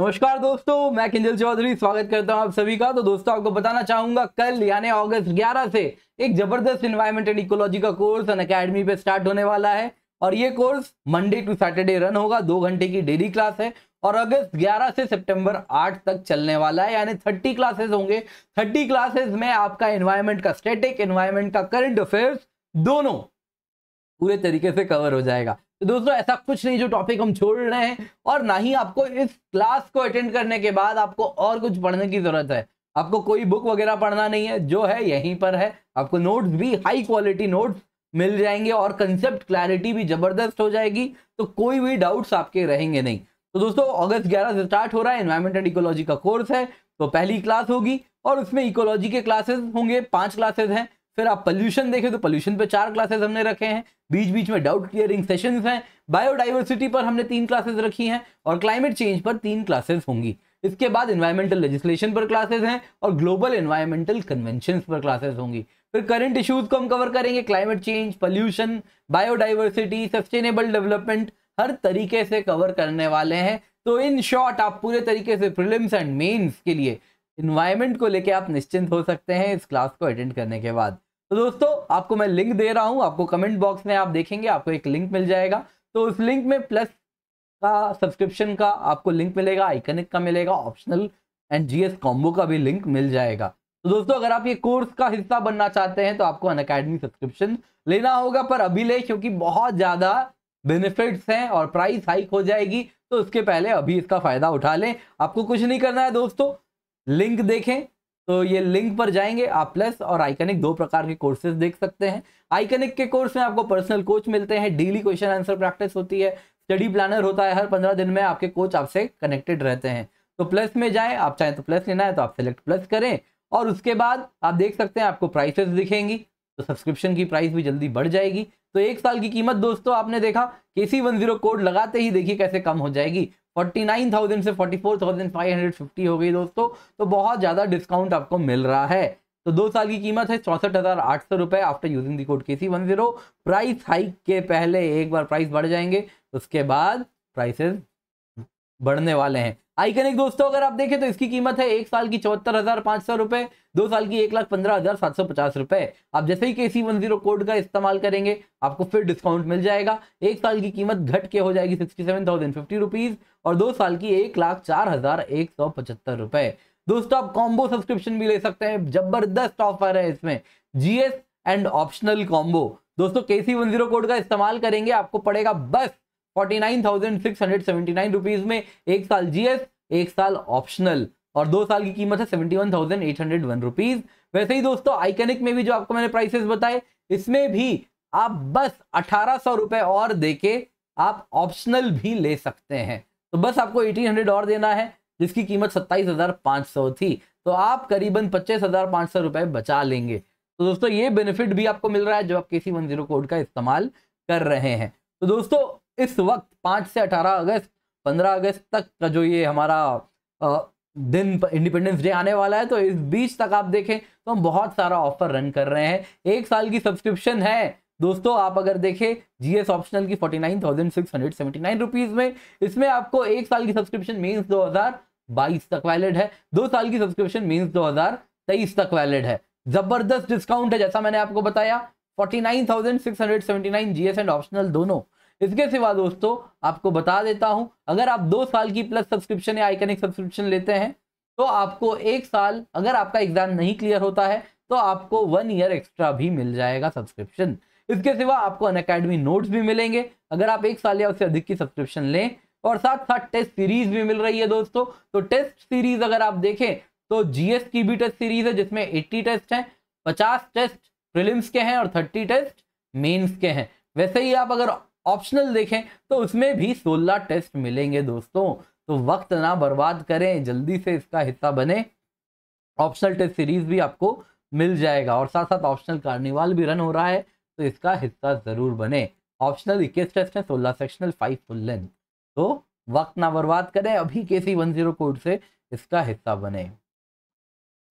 नमस्कार दोस्तों मैं किंजल चौधरी स्वागत करता हूं आप सभी का तो दोस्तों आपको बताना चाहूंगा कल यानी अगस्त 11 से एक जबरदस्त इन्वायरमेंट एंड इकोलॉजी का कोर्स अन अकेडमी पे स्टार्ट होने वाला है और ये course Monday to Saturday run होगा दो घंटे की डेली क्लास है और अगस्त 11 से सितंबर 8 तक चलने वाला है यानी 30 क्लासेस होंगे 30 क्लासेस में आपका एनवायरमेंट का स्टेटिक एनवायरमेंट का करंट अफेयर्स दोनों पूरे तरीके से कवर हो जाएगा तो दोस्तों ऐसा कुछ नहीं जो टॉपिक हम छोड़ रहे हैं और ना ही आपको इस क्लास को अटेंड करने के बाद आपको और कुछ पढ़ने की जरूरत है आपको कोई बुक वगैरह पढ़ना नहीं है जो है यहीं पर है आपको नोट्स भी हाई क्वालिटी नोट्स मिल जाएंगे और कंसेप्ट क्लैरिटी भी जबरदस्त हो जाएगी तो कोई भी डाउट्स आपके रहेंगे नहीं तो दोस्तों अगस्त ग्यारह से स्टार्ट हो रहा है इन्वायरमेंट एंड इकोलॉजी का कोर्स है तो पहली क्लास होगी और उसमें इकोलॉजी के क्लासेस होंगे पांच क्लासेस हैं फिर आप पोल्यूशन देखें तो पोल्यूशन पे चार क्लासेस हमने रखे हैं बीच बीच में डाउट क्लियरिंग सेशन हैं बायोडाइवर्सिटी पर हमने तीन क्लासेस रखी हैं और क्लाइमेट चेंज पर तीन क्लासेस होंगी इसके बाद इन्वायरमेंटल लेजिस्लेशन पर क्लासेस हैं और ग्लोबल इन्वायरमेंटल कन्वेंशन पर क्लासेस होंगी फिर करंट इश्यूज को हम कवर करेंगे climate change pollution biodiversity sustainable development हर तरीके से कवर करने वाले हैं तो इन शॉर्ट आप पूरे तरीके से प्रिलिम्स एंड मेन्स के लिए इन्वायरमेंट को लेके आप निश्चिंत हो सकते हैं इस क्लास को अटेंड करने के बाद तो दोस्तों आपको मैं लिंक दे रहा हूँ आपको कमेंट बॉक्स में आप देखेंगे आपको एक लिंक मिल जाएगा तो उस लिंक में प्लस का सब्सक्रिप्शन का आपको लिंक मिलेगा आइकनिक का मिलेगा ऑप्शनल एंड जी कॉम्बो का भी लिंक मिल जाएगा तो दोस्तों अगर आप ये कोर्स का हिस्सा बनना चाहते हैं तो आपको अन सब्सक्रिप्शन लेना होगा पर अभी ले क्योंकि बहुत ज़्यादा बेनिफिट्स हैं और प्राइस हाइक हो जाएगी तो उसके पहले अभी इसका फ़ायदा उठा लें आपको कुछ नहीं करना है दोस्तों लिंक देखें तो ये लिंक पर जाएंगे आप प्लस और आइकनिक दो प्रकार के कोर्सेज देख सकते हैं आइकनिक के कोर्स में आपको पर्सनल कोच मिलते हैं डेली क्वेश्चन आंसर प्रैक्टिस होती है स्टडी प्लानर होता है हर पंद्रह दिन में आपके कोच आपसे कनेक्टेड रहते हैं तो प्लस में जाएं आप चाहें तो प्लस लेना है तो आप सेलेक्ट प्लस करें और उसके बाद आप देख सकते हैं आपको प्राइसेस दिखेंगी तो सब्सक्रिप्शन की प्राइस भी जल्दी बढ़ जाएगी तो एक साल की कीमत दोस्तों आपने देखा के सी वन जीरो कोड लगाते ही देखिए कैसे कम हो जाएगी 49,000 से 44,550 हो गई दोस्तों तो बहुत ज़्यादा डिस्काउंट आपको मिल रहा है तो दो साल की कीमत है चौंसठ हज़ार आठ सौ रुपये after using the code K C one zero price hike के पहले एक बार प्राइस बढ़ जाएंगे उसके बाद प्राइसेस बढ़ने वाले हैं आइकनिक दोस्तों अगर आप देखें तो इसकी कीमत है एक साल की चौहत्तर हजार पांच सौ रुपए दो साल की एक लाख पंद्रह हजार सात सौ पचास रुपए आप जैसे ही के सी वन जीरो कोड का इस्तेमाल करेंगे आपको फिर डिस्काउंट मिल जाएगा एक साल की कीमत घट के हो जाएगी sixty seven thousand fifty rupees और दो साल की एक लाख चार हजार एक सौ पचहत्तर रुपए दोस्तों आप कॉम्बो सब्सक्रिप्शन भी ले सकते हैं जबरदस्त ऑफर है इसमें जीएस एंड ऑप्शनल कॉम्बो दोस्तों के सी वन जीरो कोड का इस्तेमाल करेंगे आपको पड़ेगा बस फोर्टी नाइन में एक साल जीएस एक साल ऑप्शनल और दो साल की कीमत है सेवेंटी वन वैसे ही दोस्तों आइकेनिक में भी जो आपको मैंने प्राइसेस बताए इसमें भी आप बस अठारह सौ रुपए और देके आप ऑप्शनल भी ले सकते हैं तो बस आपको एटीन हंड्रेड और देना है जिसकी कीमत सत्ताईस हजार पाँच सौ थी तो आप करीबन पच्चीस हजार पाँच सौ रुपए बचा लेंगे तो दोस्तों ये बेनिफिट भी आपको मिल रहा है जब आप के वन जीरो कोड का इस्तेमाल कर रहे हैं तो दोस्तों इस वक्त पाँच से अठारह अगस्त पंद्रह अगस्त तक का जो ये हमारा आ, दिन इंडिपेंडेंस डे आने वाला है तो इस बीच तक आप देखें तो हम बहुत सारा ऑफर रन कर रहे हैं एक साल की सब्सक्रिप्शन है दोस्तों आप अगर देखें जीएस ऑप्शनल की forty nine thousand six hundred seventy nine rupees में इसमें आपको एक साल की सब्सक्रिप्शन मीन्स दो हजार बाईस तक वैलिड है दो साल की सब्सक्रिप्शन मीन्स दो हजार तेईस तक वैलिड है जबरदस्त डिस्काउंट है जैसा मैंने आपको बताया forty nine thousand six hundred seventy nine GS and optional दोनों इसके सिवा दोस्तों आपको बता देता हूं अगर आप दो साल की प्लस सब्सक्रिप्शन या आइकनिक सब्सक्रिप्शन लेते हैं तो आपको एक साल अगर आपका एग्जाम नहीं क्लियर होता है तो आपको वन ईयर एक्स्ट्रा भी मिल जाएगा सब्सक्रिप्शन इसके सिवा आपको अन अकेडमी नोट्स भी मिलेंगे अगर आप एक साल या उससे अधिक की सब्सक्रिप्शन लें और साथ साथ टेस्ट सीरीज भी मिल रही है दोस्तों तो टेस्ट सीरीज अगर आप देखें तो जीएस की भी टेस्ट सीरीज है जिसमें 80 टेस्ट हैं 50 टेस्ट प्रिलिम्स के हैं और 30 टेस्ट मेंस के हैं वैसे ही आप अगर ऑप्शनल देखें तो उसमें भी 16 टेस्ट मिलेंगे दोस्तों तो वक्त ना बर्बाद करें जल्दी से इसका हिस्सा बने ऑप्शनल टेस्ट सीरीज भी आपको मिल जाएगा और साथ साथ ऑप्शनल कार्निवाल भी रन हो रहा है तो इसका हिस्सा ज़रूर बने ऑप्शनल इक्कीस टेस्ट है सोलह सेक्शनल फाइव फुल लेंथ तो वक्त ना बर्बाद करें अभी के सी वन जीरो कोड से इसका हिस्सा बने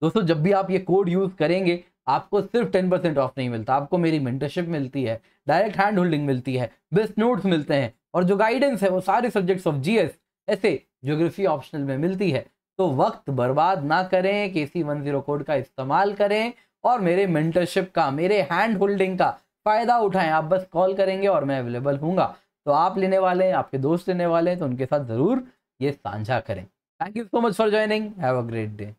दोस्तों जब भी आप ये कोड यूज़ करेंगे आपको सिर्फ टेन परसेंट ऑफ नहीं मिलता आपको मेरी मेंटरशिप मिलती है डायरेक्ट हैंड होल्डिंग मिलती है बेस्ट नोट्स मिलते हैं और जो गाइडेंस है वो सारे सब्जेक्ट्स ऑफ जीएस ऐसे ज्योग्राफी ऑप्शनल में मिलती है तो वक्त बर्बाद ना करें के सी वन जीरो कोड का इस्तेमाल करें और मेरे मेंटरशिप का मेरे हैंड होल्डिंग का फ़ायदा उठाएं आप बस कॉल करेंगे और मैं अवेलेबल हूँगा तो आप लेने वाले हैं आपके दोस्त लेने वाले हैं तो उनके साथ ज़रूर ये साझा करें thank you so much for joining have a great day